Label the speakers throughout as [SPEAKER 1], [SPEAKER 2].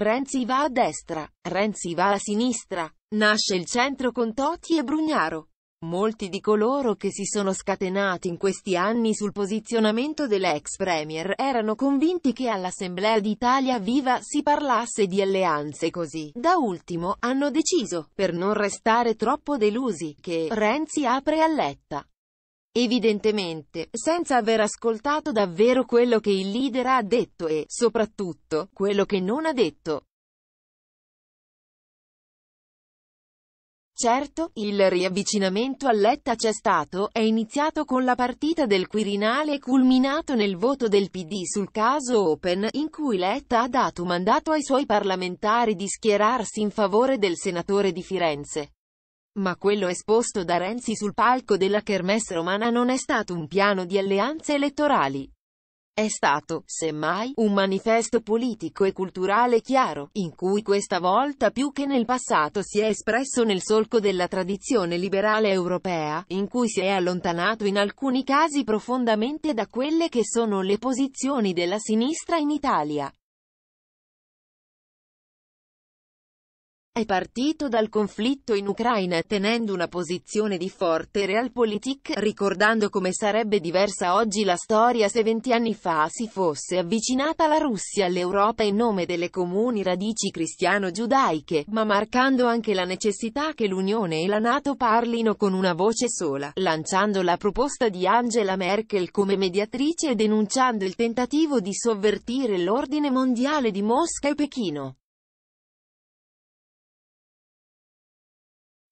[SPEAKER 1] Renzi va a destra, Renzi va a sinistra, nasce il centro con Totti e Brugnaro. Molti di coloro che si sono scatenati in questi anni sul posizionamento dell'ex Premier erano convinti che all'Assemblea d'Italia Viva si parlasse di alleanze così. Da ultimo, hanno deciso, per non restare troppo delusi, che Renzi apre a letta. Evidentemente, senza aver ascoltato davvero quello che il leader ha detto e, soprattutto, quello che non ha detto.
[SPEAKER 2] Certo, il riavvicinamento
[SPEAKER 1] a Letta c'è stato, è iniziato con la partita del Quirinale e culminato nel voto del PD sul caso Open, in cui Letta ha dato mandato ai suoi parlamentari di schierarsi in favore del senatore di Firenze. Ma quello esposto da Renzi sul palco della Kermesse romana non è stato un piano di alleanze elettorali. È stato, semmai, un manifesto politico e culturale chiaro, in cui questa volta più che nel passato si è espresso nel solco della tradizione liberale europea, in cui si è allontanato in alcuni casi profondamente da quelle che sono le
[SPEAKER 2] posizioni della sinistra in Italia.
[SPEAKER 1] È partito dal conflitto in Ucraina tenendo una posizione di forte realpolitik, ricordando come sarebbe diversa oggi la storia se vent'anni fa si fosse avvicinata la Russia all'Europa in nome delle comuni radici cristiano-giudaiche, ma marcando anche la necessità che l'Unione e la Nato parlino con una voce sola, lanciando la proposta di Angela Merkel come mediatrice e denunciando il tentativo di sovvertire l'ordine mondiale di Mosca e Pechino.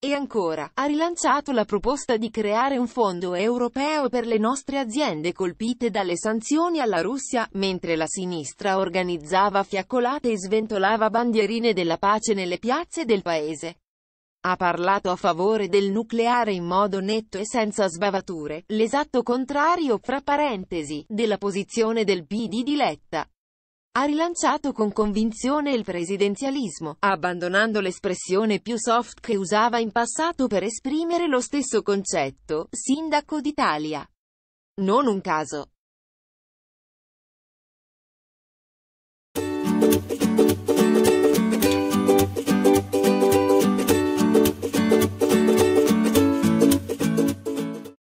[SPEAKER 2] E ancora, ha rilanciato la
[SPEAKER 1] proposta di creare un fondo europeo per le nostre aziende colpite dalle sanzioni alla Russia, mentre la sinistra organizzava fiaccolate e sventolava bandierine della pace nelle piazze del paese. Ha parlato a favore del nucleare in modo netto e senza sbavature, l'esatto contrario, fra parentesi, della posizione del PD di Letta. Ha rilanciato con convinzione il presidenzialismo, abbandonando l'espressione più soft che usava in passato per esprimere lo stesso concetto, sindaco d'Italia. Non un caso.